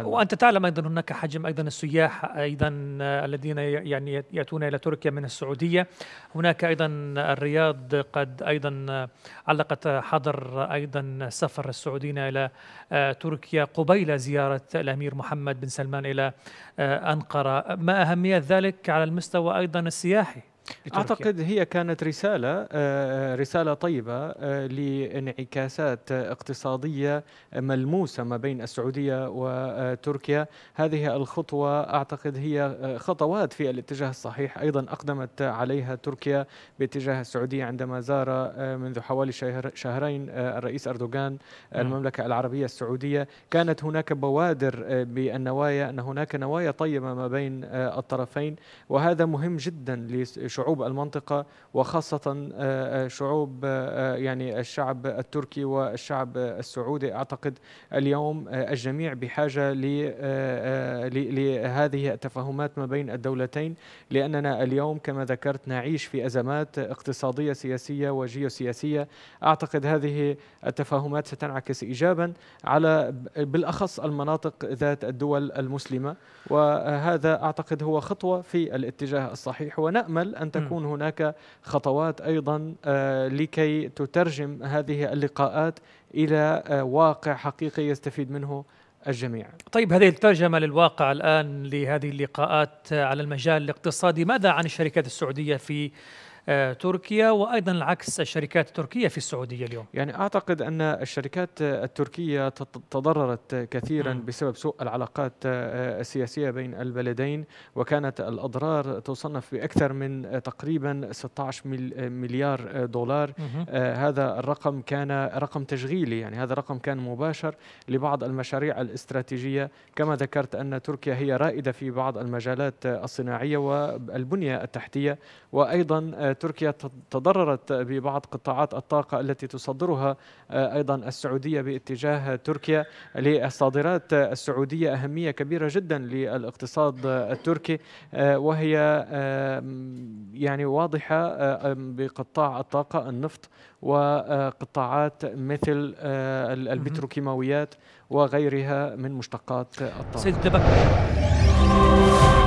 وانت تعلم ايضا هناك حجم ايضا السياح ايضا آه، الذين يعني ياتون الى تركيا من السعوديه هناك ايضا الرياض قد ايضا آه، علقت حظر ايضا سفر السعوديين الى آه، تركيا قبيل زياره الامير محمد بن سلمان الى انقره ما اهميه ذلك على المستوى ايضا السياحي اعتقد هي كانت رساله آه، آه، رساله طيبه آه، لانعكاسات اقتصاديه ملموسه ما بين السعوديه وتركيا هذه الخطوه اعتقد هي خطوات في الاتجاه الصحيح ايضا اقدمت عليها تركيا باتجاه السعوديه عندما زار منذ حوالي شهرين الرئيس اردوغان نعم. المملكه العربيه السعوديه كانت هناك بوادر بالنوايا ان هناك نوايا طيبه ما بين الطرفين وهذا مهم جدا شعوب المنطقة وخاصة آه، آه، شعوب آه، يعني الشعب التركي والشعب السعودي أعتقد اليوم الجميع بحاجة لهذه التفاهمات ما بين الدولتين لأننا اليوم كما ذكرت نعيش في أزمات اقتصادية سياسية وجيوسياسية أعتقد هذه التفاهمات ستنعكس إيجابا على بالأخص المناطق ذات الدول المسلمة وهذا أعتقد هو خطوة في الاتجاه الصحيح ونأمل ان تكون هناك خطوات ايضا آه، لكي تترجم هذه اللقاءات الى آه، واقع حقيقي يستفيد منه الجميع. طيب هذه الترجمه للواقع الان لهذه اللقاءات على المجال الاقتصادي، ماذا عن الشركات السعوديه في آه، تركيا وايضا العكس الشركات التركيه في السعوديه اليوم. يعني اعتقد ان الشركات التركيه تضررت كثيرا بسبب سوء العلاقات آه، آه، السياسيه بين البلدين وكانت الاضرار تصنف باكثر من تقريبا 16 مليار دولار هذا الرقم كان رقم تشغيلي يعني هذا الرقم كان مباشر لبعض المشاريع الاستراتيجيه كما ذكرت ان تركيا هي رائده في بعض المجالات الصناعيه والبنيه التحتيه وايضا تركيا تضررت ببعض قطاعات الطاقة التي تصدرها آه، أيضا السعودية باتجاه تركيا للصادرات السعودية أهمية كبيرة جدا للاقتصاد التركي آه، وهي يعني واضحة آه، بقطاع الطاقة النفط وقطاعات مثل البتروكيماويات وغيرها من مشتقات الطاقة